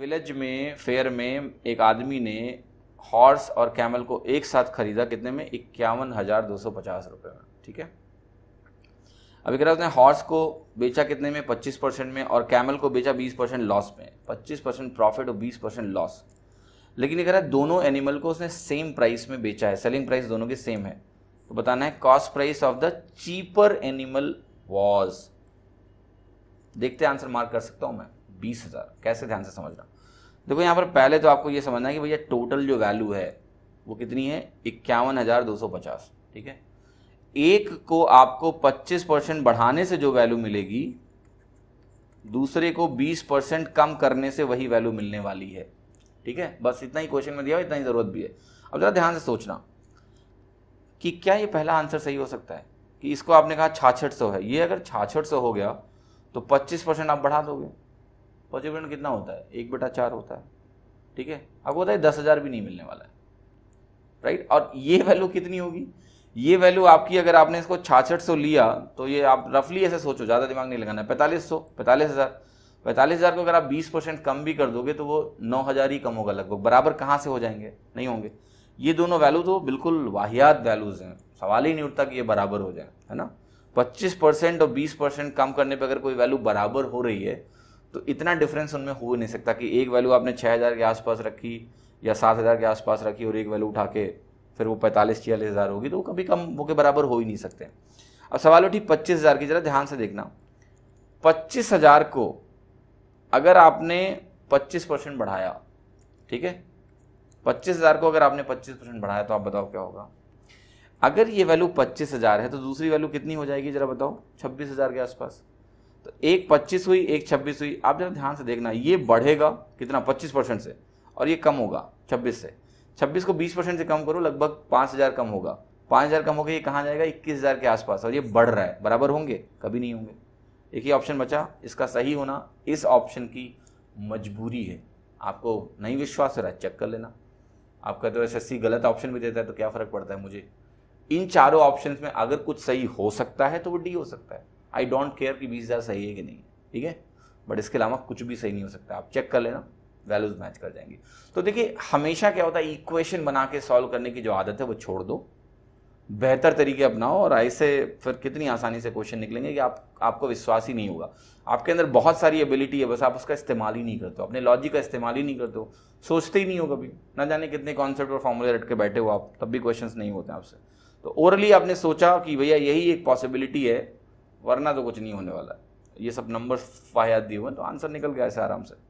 village में fair में एक आदमी ने हॉर्स और कैमल को एक साथ खरीदा कितने में इक्यावन हज़ार दो सौ पचास रुपये में ठीक है अभी कह रहा उसने हॉर्स को बेचा कितने में पच्चीस परसेंट में और कैमल को बेचा बीस परसेंट लॉस में पच्चीस परसेंट प्रॉफिट और बीस परसेंट लॉस लेकिन ये कह रहा है दोनों एनिमल को उसने सेम प्राइस में बेचा है सेलिंग प्राइस दोनों की सेम है तो बताना है cost price of the cheaper animal was देखते आंसर मार्क कर सकता हूँ मैं बीस हज़ार कैसे ध्यान से समझना देखो यहाँ पर पहले तो आपको ये समझना है कि भैया टोटल जो वैल्यू है वो कितनी है इक्यावन हज़ार दो सौ पचास ठीक है एक को आपको पच्चीस परसेंट बढ़ाने से जो वैल्यू मिलेगी दूसरे को बीस परसेंट कम करने से वही वैल्यू मिलने वाली है ठीक है बस इतना ही क्वेश्चन में दिया इतना ही ज़रूरत भी है अब ज़रा ध्यान से सोचना कि क्या ये पहला आंसर सही हो सकता है कि इसको आपने कहा छाछठ सौ है ये अगर छाछठ सौ हो गया तो पच्चीस परसेंट आप बढ़ा दोगे पॉजिटिव करंट कितना होता है एक बटा चार होता है ठीक है आपको पता है दस हज़ार भी नहीं मिलने वाला है राइट और ये वैल्यू कितनी होगी ये वैल्यू आपकी अगर आपने इसको छाछठ सौ लिया तो ये आप रफली ऐसे सोचो ज़्यादा दिमाग नहीं लगाना है पैंतालीस सौ पैंतालीस हज़ार पैंतालीस हज़ार को अगर आप बीस परसेंट कम भी कर दोगे तो वो नौ हज़ार ही कम होगा लगभग बराबर कहाँ से हो जाएंगे नहीं होंगे ये दोनों वैल्यू तो बिल्कुल वाहियात वैल्यूज़ हैं सवाल ही नहीं उठता कि ये बराबर हो जाए है ना पच्चीस परसेंट और बीस परसेंट कम करने पर अगर कोई वैल्यू बराबर हो रही है तो इतना डिफरेंस उनमें हो नहीं सकता कि एक वैल्यू आपने छः हज़ार के आसपास रखी या सात हज़ार के आसपास रखी और एक वैल्यू उठा के फिर वो पैंतालीस छियालीस हज़ार होगी तो वो कभी कम वो के बराबर हो ही नहीं सकते अब सवाल उठी पच्चीस हज़ार की ज़रा ध्यान से देखना पच्चीस हज़ार को अगर आपने पच्चीस परसेंट बढ़ाया ठीक है पच्चीस हज़ार को अगर आपने पच्चीस परसेंट बढ़ाया तो आप बताओ क्या होगा अगर ये वैल्यू पच्चीस हज़ार है तो दूसरी वैल्यू कितनी हो जाएगी ज़रा बताओ छब्बीस हज़ार के आसपास तो एक पच्चीस हुई एक छब्बीस हुई आप जरा ध्यान से देखना ये बढ़ेगा कितना पच्चीस परसेंट से और ये कम होगा छब्बीस से छब्बीस को बीस परसेंट से कम करो लगभग पाँच हज़ार कम होगा पाँच हज़ार कम होगा ये कहाँ जाएगा इक्कीस हज़ार के आसपास और ये बढ़ रहा है बराबर होंगे कभी नहीं होंगे एक ही ऑप्शन बचा इसका सही होना इस ऑप्शन की मजबूरी है आपको नहीं विश्वास हो रहा है चेक कर लेना आप कहते हो एस गलत ऑप्शन भी देता है तो क्या फ़र्क पड़ता है मुझे इन चारों ऑप्शन में अगर कुछ सही हो सकता है तो वो डी हो सकता है आई डोंट केयर कि बीस हज़ार सही है कि नहीं ठीक है बट इसके अलावा कुछ भी सही नहीं हो सकता आप चेक कर लेना वैल्यूज मैच कर जाएंगे तो देखिए हमेशा क्या होता है इक्वेशन बना के सॉल्व करने की जो आदत है वो छोड़ दो बेहतर तरीके अपनाओ और ऐसे फिर कितनी आसानी से क्वेश्चन निकलेंगे कि आप आपको विश्वास ही नहीं होगा आपके अंदर बहुत सारी एबिलिटी है बस आप उसका इस्तेमाल ही नहीं करते हो अपने लॉजिक का इस्तेमाल ही नहीं करते हो सोचते ही नहीं हो कभी ना जाने कितने कॉन्सेप्ट और फॉर्मूले रट के बैठे हो आप तब भी क्वेश्चन नहीं होते आपसे तो ओवरली आपने सोचा कि भैया यही एक पॉसिबिलिटी है वरना तो कुछ नहीं होने वाला ये सब नंबर फायद दिए हुए तो आंसर निकल गया ऐसे आराम से